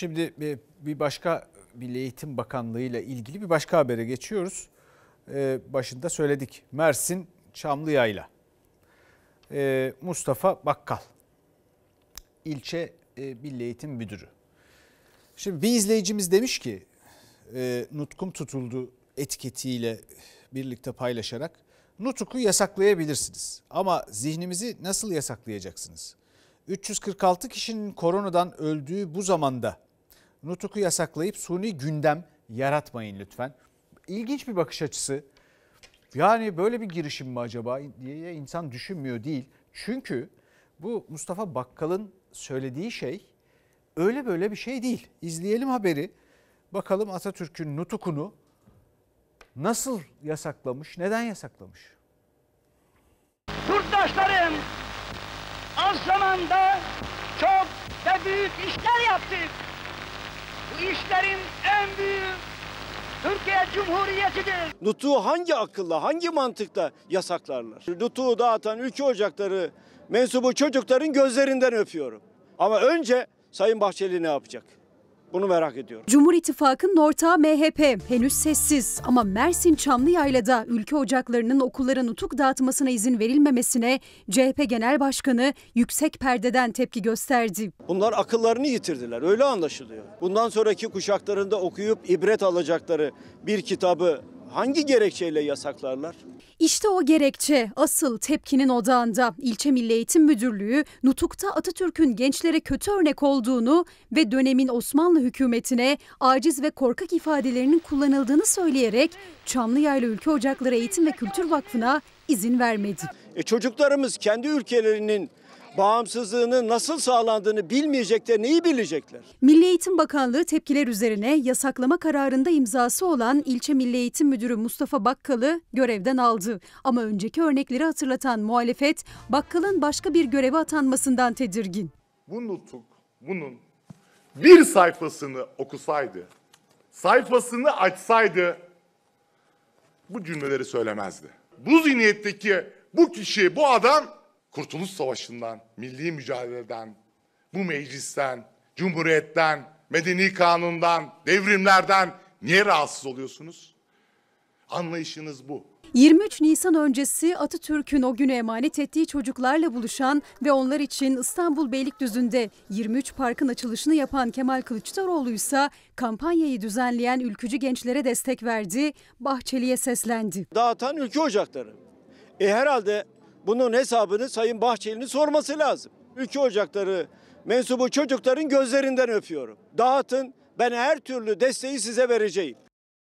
Şimdi e, bir başka Milli Eğitim Bakanlığı ile ilgili bir başka habere geçiyoruz. E, başında söyledik. Mersin Çamlıyayla. E, Mustafa Bakkal. ilçe e, Milli Eğitim Müdürü. Şimdi bir izleyicimiz demiş ki Nutkum tutuldu etiketiyle birlikte paylaşarak Nutuk'u yasaklayabilirsiniz ama zihnimizi nasıl yasaklayacaksınız? 346 kişinin koronadan öldüğü bu zamanda nutuku yasaklayıp suni gündem yaratmayın lütfen. İlginç bir bakış açısı. Yani böyle bir girişim mi acaba diye insan düşünmüyor değil. Çünkü bu Mustafa Bakkal'ın söylediği şey öyle böyle bir şey değil. İzleyelim haberi. Bakalım Atatürk'ün nutukunu nasıl yasaklamış, neden yasaklamış? Yurttaşlarım az zamanda çok ve büyük işler yaptık işlerin en büyük Türkiye Cumhuriyeti'dir. Nutuğu hangi akılla, hangi mantıkla yasaklarlar? Nutuğu dağıtan ülke ocakları mensubu çocukların gözlerinden öpüyorum. Ama önce Sayın Bahçeli ne yapacak? Bunu merak ediyorum. Cumhur İttifakı'nın ortağı MHP henüz sessiz ama Mersin Çamlıyayla'da ülke ocaklarının okulların utuk dağıtmasına izin verilmemesine CHP Genel Başkanı yüksek perdeden tepki gösterdi. Bunlar akıllarını yitirdiler öyle anlaşılıyor. Bundan sonraki kuşaklarında okuyup ibret alacakları bir kitabı hangi gerekçeyle yasaklarlar? İşte o gerekçe asıl tepkinin odağında. İlçe Milli Eğitim Müdürlüğü Nutuk'ta Atatürk'ün gençlere kötü örnek olduğunu ve dönemin Osmanlı hükümetine aciz ve korkak ifadelerinin kullanıldığını söyleyerek Çamlıyayla Ülke Ocakları Eğitim ve Kültür Vakfı'na izin vermedi. E çocuklarımız kendi ülkelerinin bağımsızlığının nasıl sağlandığını bilmeyecekler, neyi bilecekler? Milli Eğitim Bakanlığı tepkiler üzerine yasaklama kararında imzası olan ilçe Milli Eğitim Müdürü Mustafa Bakkal'ı görevden aldı. Ama önceki örnekleri hatırlatan muhalefet Bakkal'ın başka bir göreve atanmasından tedirgin. Bu nutuk bunun bir sayfasını okusaydı, sayfasını açsaydı bu cümleleri söylemezdi. Bu zihniyetteki bu kişi, bu adam Kurtuluş Savaşı'ndan, milli mücadeleden, bu meclisten, cumhuriyetten, medeni kanundan, devrimlerden niye rahatsız oluyorsunuz? Anlayışınız bu. 23 Nisan öncesi Atatürk'ün o günü emanet ettiği çocuklarla buluşan ve onlar için İstanbul Beylikdüzü'nde 23 parkın açılışını yapan Kemal Kılıçdaroğlu ise kampanyayı düzenleyen ülkücü gençlere destek verdi, Bahçeli'ye seslendi. Dağıtan ülke ocakları. E herhalde bunun hesabını Sayın Bahçeli'nin sorması lazım. Ülke Ocakları mensubu çocukların gözlerinden öpüyorum. Dağıtın ben her türlü desteği size vereceğim.